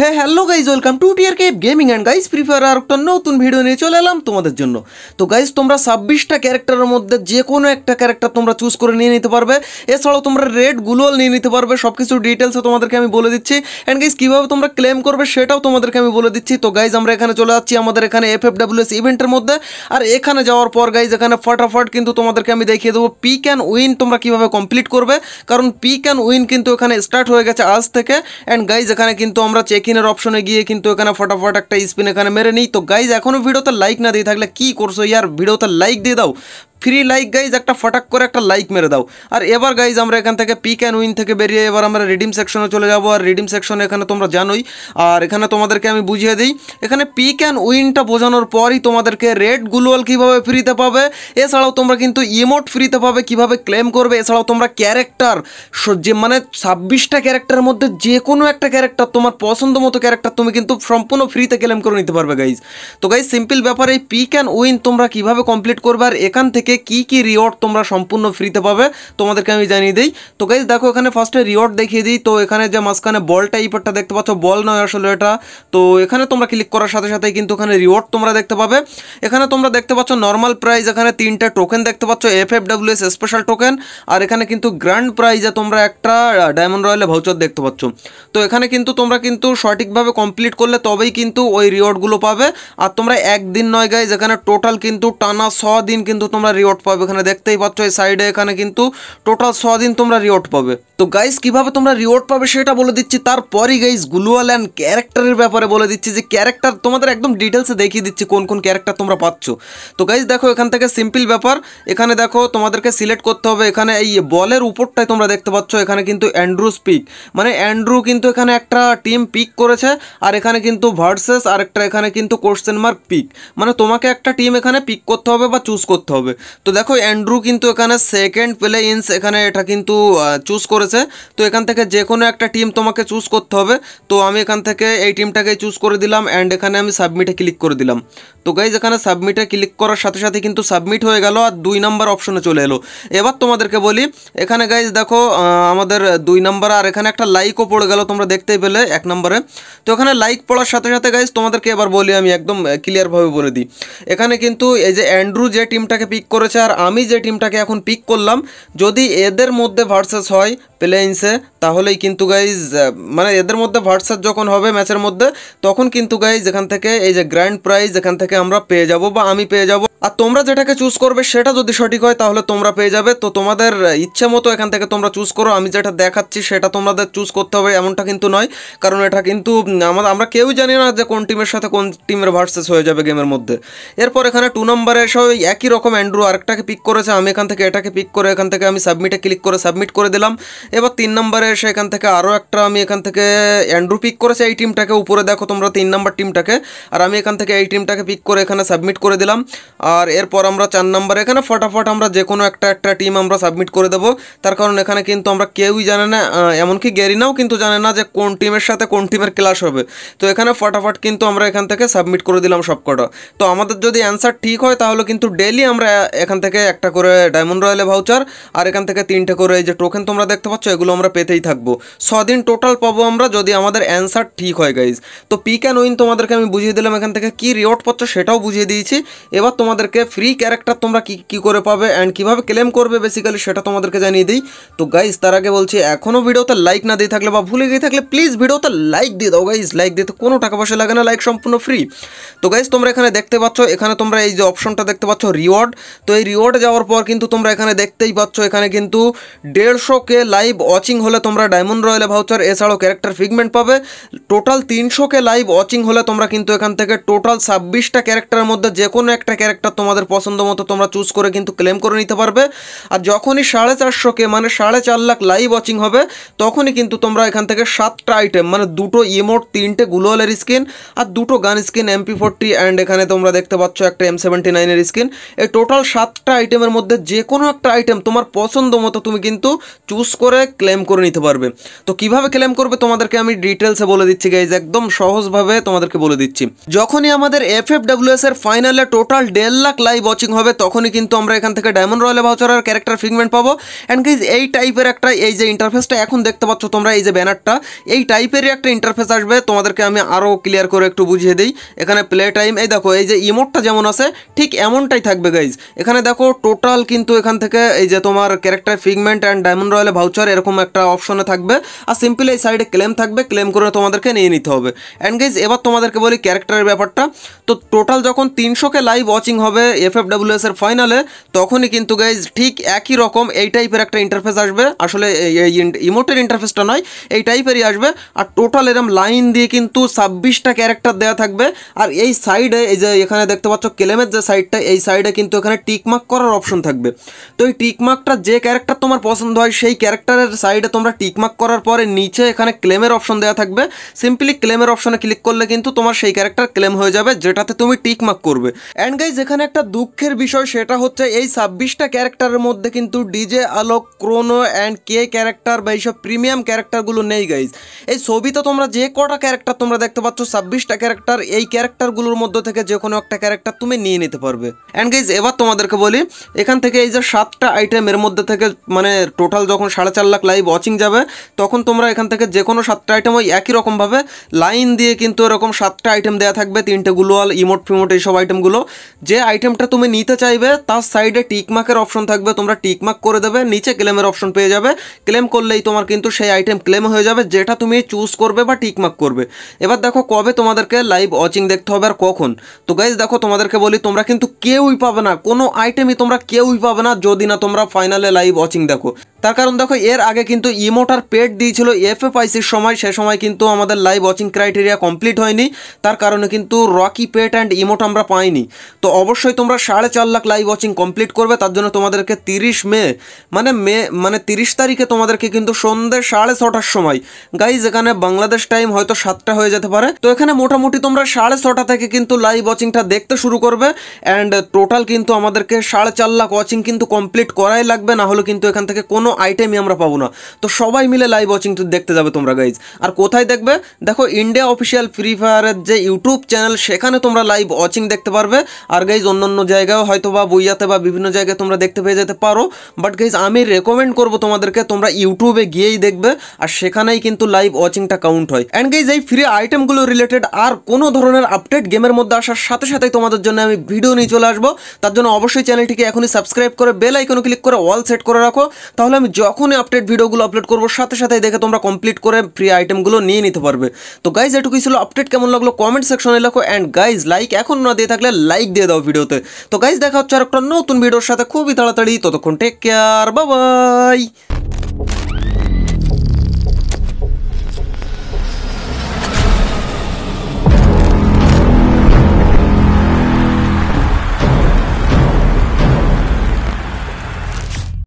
হ্যাঁ hello guys welcome to tier K gaming and guys Free Fire আর একটা নতুন ভিডিও নিয়ে চলে এলাম তোমাদের জন্য তো গাইজ তোমরা ছাব্বিশটা ক্যারেক্টারের মধ্যে যে কোনো একটা ক্যারেক্টার তোমরা চুজ করে নিয়ে নিতে পারবে এছাড়াও তোমরা রেড গুলোল নিয়ে নিতে পারবে সব কিছু ডিটেলসও তোমাদেরকে আমি বলে দিচ্ছি অ্যান্ড গাইজ কীভাবে তোমরা ক্লেম করবে সেটাও তোমাদেরকে আমি বলে দিচ্ছি তো গাইজ আমরা এখানে চলে যাচ্ছি আমাদের এখানে এফ এফ ডাব্লিউএস ইভেন্টের মধ্যে আর এখানে যাওয়ার পর গাইজ এখানে ফটাফট কিন্তু তোমাদেরকে আমি দেখিয়ে দেবো পি ক্যান উইন তোমরা কীভাবে কমপ্লিট করবে কারণ পি ক্যান উইন কিন্তু এখানে স্টার্ট হয়ে গেছে আজ থেকে অ্যান্ড গাইজ এখানে কিন্তু আমরা চেক কেনার অপশনে গিয়ে কিন্তু এখানে ফটাফট একটা স্পিন এখানে মেরে নিই তো গাইজ এখনও ভিডিওতে লাইক না দিয়ে থাকলে কি করছো ইয়ার ভিডিওতে লাইক দিয়ে দাও ফ্রি লাইক গাইজ একটা ফটাক করে একটা লাইক মেরে দাও আর এবার গাইজ আমরা এখান থেকে পিক অ্যান্ড উইন থেকে বেরিয়ে এবার আমরা রিডিম সেকশনে চলে যাব আর রিডিম সেকশন এখানে তোমরা জানোই আর এখানে তোমাদেরকে আমি বুঝিয়ে দিই এখানে পিক অ্যান্ড উইনটা বোঝানোর পরই তোমাদেরকে রেড গুলোয়াল কীভাবে ফ্রিতে পাবে এছাড়াও তোমরা কিন্তু ইমোট ফ্রিতে পাবে কিভাবে ক্লেম করবে এছাড়াও তোমরা ক্যারেক্টার যে মানে ছাব্বিশটা ক্যারেক্টারের মধ্যে যে কোনো একটা ক্যারেক্টার তোমার পছন্দ মতো ক্যারেক্টার তুমি কিন্তু সম্পূর্ণ ফ্রিতে ক্লেম করে নিতে পারবে গাইজ তো গাইজ সিম্পল ব্যাপার এই পিক অ্যান্ড উইন তোমরা কিভাবে কমপ্লিট করবে আর এখান থেকে কি কি রিওয়ার্ড তোমরা সম্পূর্ণ ফ্রিতে পাবে তোমাদেরকে আমি জানিয়ে দিই তো গাইজ দেখো এখানে ফার্স্টে রিওয়ার্ড দেখিয়ে দিই তো এখানে যে মাঝখানে বল টাইপারটা দেখতে পাচ্ছ বল নয় আসলে এটা তো এখানে তোমরা ক্লিক করার সাথে সাথে কিন্তু এখানে রিওয়ার্ড তোমরা দেখতে পাবে এখানে তোমরা দেখতে পাচ্ছ নর্মাল প্রাইজ এখানে তিনটা টোকেন দেখতে পাচ্ছ F F W S special token আর এখানে কিন্তু গ্র্যান্ড প্রাইজে তোমরা একটা ডায়মন্ড রয়্যালে ভাউচার দেখতে পাচ্ছ তো এখানে কিন্তু তোমরা কিন্তু সঠিকভাবে কমপ্লিট করলে তবেই কিন্তু ওই রিওয়ার্ডগুলো পাবে আর তোমরা একদিন নয় গাইজ এখানে টোটাল কিন্তু টানা ছ দিন কিন্তু তোমরা রিওয়ার্ড পাবে এখানে দেখতেই পাচ্ছ এই সাইডে এখানে কিন্তু টোটাল ছ দিন তোমরা রিওয়ার্ড পাবে তো গাইস কিভাবে তোমরা রিওয়ার্ড পাবে সেটা বলে দিচ্ছি তারপরই গাইস গ্লুয়াল অ্যান্ড ক্যারেক্টারের ব্যাপারে বলে দিচ্ছি যে ক্যারেক্টার তোমাদের একদম ডিটেলসে দেখিয়ে দিচ্ছি কোন কোন ক্যারেক্টার তোমরা পাচ্ছ তো গাইস দেখো এখান থেকে সিম্পল ব্যাপার এখানে দেখো তোমাদেরকে সিলেক্ট করতে হবে এখানে এই বলের উপরটাই তোমরা দেখতে পাচ্ছ এখানে কিন্তু অ্যান্ড্রু স্পিক মানে অ্যান্ড্রু কিন্তু এখানে একটা টিম পিক করেছে আর এখানে কিন্তু ভার্সেস আর একটা এখানে কিন্তু কোশ্চেন মার্ক পিক মানে তোমাকে একটা টিম এখানে পিক করতে হবে বা চুজ করতে হবে তো দেখো অ্যান্ড্রু কিন্তু এখানে সেকেন্ড প্লেইন্স এখানে এটা কিন্তু চুজ করে করেছে তো এখান থেকে যে কোনো একটা টিম তোমাকে চুজ করতে হবে তো আমি এখান থেকে এই টিমটাকে চুজ করে দিলাম অ্যান্ড এখানে আমি সাবমিটে ক্লিক করে দিলাম তো গাইজ এখানে সাবমিটে ক্লিক করার সাথে সাথে কিন্তু সাবমিট হয়ে গেল আর দুই নাম্বার অপশনে চলে এলো এবার তোমাদেরকে বলি এখানে গাইজ দেখো আমাদের দুই নাম্বার আর এখানে একটা লাইকও পড়ে গেল তোমরা দেখতেই পেলে এক নম্বরে তো এখানে লাইক পড়ার সাথে সাথে গাইজ তোমাদেরকে এবার বলি আমি একদম ক্লিয়ারভাবে বলে দিই এখানে কিন্তু এই যে অ্যান্ড্রু যে টিমটাকে পিক করেছে আর আমি যে টিমটাকে এখন পিক করলাম যদি এদের মধ্যে ভার্সেস হয় আনছে তাহলেই কিন্তু গাইজ মানে এদের মধ্যে হোয়াটসঅ্যাপ যখন হবে ম্যাচের মধ্যে তখন কিন্তু গাইজ এখান থেকে এই যে গ্র্যান্ড প্রাইজ এখান থেকে আমরা পেয়ে যাব বা আমি পেয়ে যাব আর তোমরা যেটাকে চুজ করবে সেটা যদি সঠিক হয় তাহলে তোমরা পেয়ে যাবে তো তোমাদের ইচ্ছা মতো এখান থেকে তোমরা চুজ করো আমি যেটা দেখাচ্ছি সেটা তোমাদের চুজ করতে হবে এমনটা কিন্তু নয় কারণ এটা কিন্তু আমাদের আমরা কেউ জানি না যে কোন টিমের সাথে কোন টিমের ভার্সেস হয়ে যাবে গেমের মধ্যে এরপর এখানে টু নম্বরে এসে ওই একই রকম অ্যান্ড্রু আরেকটাকে পিক করেছে আমি এখান থেকে এটাকে পিক করে এখান থেকে আমি সাবমিটে ক্লিক করে সাবমিট করে দিলাম এবার তিন নম্বরে এসে এখান থেকে আরও একটা আমি এখান থেকে অ্যান্ড্রু পিক করেছে এই টিমটাকে উপরে দেখো তোমরা তিন নম্বর টিমটাকে আর আমি এখান থেকে এই টিমটাকে পিক করে এখানে সাবমিট করে দিলাম আর এরপর আমরা চার নম্বর এখানে ফটাফট আমরা যে কোনো একটা একটা টিম আমরা সাবমিট করে দেবো তার কারণ এখানে কিন্তু আমরা কেউই জানে না এমনকি গেরিনাও কিন্তু জানে না যে কোন টিমের সাথে কোন টিমের ক্লাস হবে তো এখানে ফটাফট কিন্তু আমরা এখান থেকে সাবমিট করে দিলাম সবকটা তো আমাদের যদি অ্যান্সার ঠিক হয় তাহলে কিন্তু ডেলি আমরা এখান থেকে একটা করে ডায়মন্ড রয়্যালে ভাউচার আর এখান থেকে তিনটে করে এই যে টোকেন তোমরা দেখতে পাচ্ছ এগুলো আমরা পেতেই থাকবো ছদিন টোটাল পাবো আমরা যদি আমাদের অ্যান্সার ঠিক হয় গাইজ তো পিক অ্যান্ড উইন তোমাদেরকে আমি বুঝিয়ে দিলাম এখান থেকে কী রিওয়ার্ড পাচ্ছ সেটাও বুঝিয়ে দিয়েছি এবার তোমার তোমাদেরকে ফ্রি ক্যারেক্টার তোমরা কী কী করে পাবে অ্যান্ড কীভাবে ক্লেম করবে বেসিক্যালি সেটা তোমাদেরকে জানিয়ে দিই তো গাইজ তার আগে বলছি এখনও ভিডিওতে লাইক না দিয়ে থাকলে বা ভুলে গিয়ে থাকলে প্লিজ ভিডিওতে লাইক দিয়ে দাও গাইজ লাইক দিতে কোনো টাকা পয়সা লাগে না লাইক সম্পূর্ণ ফ্রি তো গাইজ তোমরা এখানে দেখতে পাচ্ছ এখানে তোমরা এই যে অপশনটা দেখতে পাচ্ছ রিওয়ার্ড তো এই রিওয়ার্ডে যাওয়ার পর কিন্তু তোমরা এখানে দেখতেই পাচ্ছ এখানে কিন্তু দেড়শো কে লাইভ ওয়াচিং হলে তোমরা ডায়মন্ড রয়্যাল ভাউচার এছাড়াও ক্যারেক্টার ফিগমেন্ট পাবে টোটাল তিনশো কে লাইভ ওয়াচিং হলে তোমরা কিন্তু এখান থেকে টোটাল ছাব্বিশটা ক্যারেক্টারের মধ্যে যে কোনো একটা ক্যারেক্টার একটা তোমাদের পছন্দ মতো তোমরা চুজ করে কিন্তু ক্লেম করে নিতে পারবে আর যখনই সাড়ে চারশোকে মানে সাড়ে চার লাখ লাইভ ওয়াচিং হবে তখনই কিন্তু তোমরা এখান থেকে সাতটা আইটেম মানে দুটো ইমোট তিনটে গুলোয়ালের স্কিন আর দুটো গান স্কিন এমপি ফোরটি অ্যান্ড এখানে তোমরা দেখতে পাচ্ছ একটা এম সেভেন্টি নাইনের স্কিন এই টোটাল সাতটা আইটেমের মধ্যে যে কোনো একটা আইটেম তোমার পছন্দ মতো তুমি কিন্তু চুজ করে ক্লেম করে নিতে পারবে তো কিভাবে ক্লেম করবে তোমাদেরকে আমি ডিটেলসে বলে দিচ্ছি গাইজ একদম সহজভাবে তোমাদেরকে বলে দিচ্ছি যখনই আমাদের এফ এফ এস এর ফাইনালে টোটাল ডেল লাখ লাইভ ওয়াচিং হবে তখনই কিন্তু আমরা এখান থেকে ডায়মন্ড রয়্যাল ভাউচারের ক্যারেক্টার ফিগমেন্ট পাবো অ্যান্ড গাইজ এই টাইপের একটা এই যে ইন্টারফেসটা এখন দেখতে পাচ্ছ তোমরা এই যে ব্যানারটা এই টাইপেরই একটা ইন্টারফেস আসবে তোমাদেরকে আমি আরও ক্লিয়ার করে একটু বুঝিয়ে দিই এখানে প্লে টাইম এই দেখো এই যে ইমোটটা যেমন আছে ঠিক এমনটাই থাকবে গাইজ এখানে দেখো টোটাল কিন্তু এখান থেকে এই যে তোমার character figment and diamond royale voucher এরকম একটা অপশনে থাকবে আর সিম্পলি এই সাইডে ক্লেম থাকবে ক্লেম করে তোমাদেরকে নিয়ে নিতে হবে অ্যান্ড গাইজ এবার তোমাদেরকে বলি ক্যারেক্টারের ব্যাপারটা তো টোটাল যখন তিনশোকে লাইভ ওয়াচিং হবে এফএফডাব্লিউএস এর ফাইনালে তখনই কিন্তু গাইজ ঠিক একই রকম এই টাইপের একটা ইন্টারফেস আসবে আসলে এই ইমোটের ইন্টারফেসটা নয় এই টাইপেরই আসবে আর টোটাল এরম লাইন দিয়ে কিন্তু ছাব্বিশটা ক্যারেক্টার দেওয়া থাকবে আর এই সাইডে এই যে এখানে দেখতে পাচ্ছ ক্লেমের যে সাইডটা এই সাইডে কিন্তু এখানে টিকমার্ক করার অপশন থাকবে তো এই টিকমার্কটা যে ক্যারেক্টার তোমার পছন্দ হয় সেই ক্যারেক্টারের সাইডে তোমরা টিকমার্ক করার পরে নিচে এখানে ক্লেমের অপশন দেওয়া থাকবে সিম্পলি ক্লেমের অপশনে ক্লিক করলে কিন্তু তোমার সেই ক্যারেক্টার ক্লেম হয়ে যাবে যেটাতে তুমি টিকমার্ক করবে অ্যান্ড গাইজ এখানে এখানে একটা দুঃখের বিষয় সেটা হচ্ছে এই ছাব্বিশটা ক্যারেক্টারের মধ্যে কিন্তু DJ Alok Chrono and K character বা এইসব প্রিমিয়াম ক্যারেক্টারগুলো নেই গাইজ এই ছবিতে তোমরা যে কটা ক্যারেক্টার তোমরা দেখতে পাচ্ছ ছাব্বিশটা ক্যারেক্টার এই ক্যারেক্টারগুলোর মধ্যে থেকে যে কোনো একটা ক্যারেক্টার তুমি নিয়ে নিতে পারবে অ্যান্ড গাইজ এবার তোমাদেরকে বলি এখান থেকে এই যে সাতটা আইটেমের মধ্যে থেকে মানে টোটাল যখন সাড়ে চার লাখ লাইভ ওয়াচিং যাবে তখন তোমরা এখান থেকে যে কোনো সাতটা আইটেম ওই একই রকমভাবে লাইন দিয়ে কিন্তু এরকম সাতটা আইটেম দেওয়া থাকবে তিনটে গুলোয়াল ইমোট ফিমোট এইসব আইটেমগুলো যে আইটেমটা তুমি নিতে চাইবে তার সাইডে টিকমার্কের অপশন থাকবে তোমরা টিকমার্ক করে দেবে নিচে ক্লেমের অপশন পেয়ে যাবে ক্লেম করলেই তোমার কিন্তু সেই আইটেম ক্লেম হয়ে যাবে যেটা তুমি চুজ করবে বা টিকমার্ক করবে এবার দেখো কবে তোমাদেরকে লাইভ ওয়াচিং দেখতে হবে আর কখন তো গাইজ দেখো তোমাদেরকে বলি তোমরা কিন্তু কেউই পাবে না কোনো আইটেমই তোমরা কেউই পাবে না যদি না তোমরা ফাইনালে লাইভ ওয়াচিং দেখো তার কারণ দেখো এর আগে কিন্তু ইমোটার পেড দিয়েছিল এফএফআইসির সময় সে সময় কিন্তু আমাদের লাইভ ওয়াচিং ক্রাইটেরিয়া কমপ্লিট হয়নি তার কারণে কিন্তু রকি পেট অ্যান্ড ইমোট আমরা পাইনি তো অবশ্যই তোমরা সাড়ে চার লাখ লাইভ ওয়াচিং কমপ্লিট করবে তার জন্য তোমাদেরকে তিরিশ মে মানে মে মানে তিরিশ তারিখে তোমাদেরকে কিন্তু সন্ধ্যে সাড়ে ছটার সময় গাইজ এখানে বাংলাদেশ টাইম হয়তো সাতটা হয়ে যেতে পারে তো এখানে মোটামুটি তোমরা সাড়ে ছটা থেকে কিন্তু লাইভ ওয়াচিংটা দেখতে শুরু করবে অ্যান্ড টোটাল কিন্তু আমাদেরকে সাড়ে চার লাখ ওয়াচিং কিন্তু কমপ্লিট করাই লাগবে না হলে কিন্তু এখান থেকে কোনো আইটেমই আমরা পাবো না তো সবাই মিলে লাইভ ওয়াচিং তো দেখতে যাবে তোমরা গাইজ আর কোথায় দেখবে দেখো ইন্ডিয়া অফিসিয়াল ফ্রি ফায়ারের যে ইউটিউব চ্যানেল সেখানে তোমরা লাইভ ওয়াচিং দেখতে পারবে আর গাইজ অন্য অন্য জায়গায় হয়তো বা বইয়াতে বা বিভিন্ন জায়গায় তোমরা দেখতে পেয়ে যেতে পারো বাট গাইজ আমি রেকমেন্ড করব তোমাদেরকে তোমরা ইউটিউবে গিয়েই দেখবে আর সেখানেই কিন্তু লাইভ ওয়াচিংটা কাউন্ট হয় অ্যান্ড গাইজ এই ফ্রি আইটেমগুলো রিলেটেড আর কোনো ধরনের আপডেট গেমের মধ্যে আসার সাথে সাথেই তোমাদের জন্য আমি ভিডিও নিয়ে চলে আসবো তার জন্য অবশ্যই চ্যানেলটিকে এখনই সাবস্ক্রাইব করে বেল আইকনে ক্লিক করে অল সেট করে রাখো তাহলে আমি যখনই আপডেট ভিডিওগুলো আপলোড করবো সাথে সাথে দেখে তোমরা কমপ্লিট করে ফ্রি আইটেমগুলো নিয়ে নিতে পারবে তো গাইজ এটুকুই ছিল আপডেট কেমন লাগলো কমেন্ট সেকশনে লেখো অ্যান্ড গাইজ লাইক এখন না দিয়ে থাকলে লাইক দিয়ে দাও ভিডিওতে তো গাইজ দেখা হচ্ছে আর একটা নতুন ভিডিওর সাথে খুবই তাড়াতাড়ি ততক্ষণ টেক কেয়ার বাবাই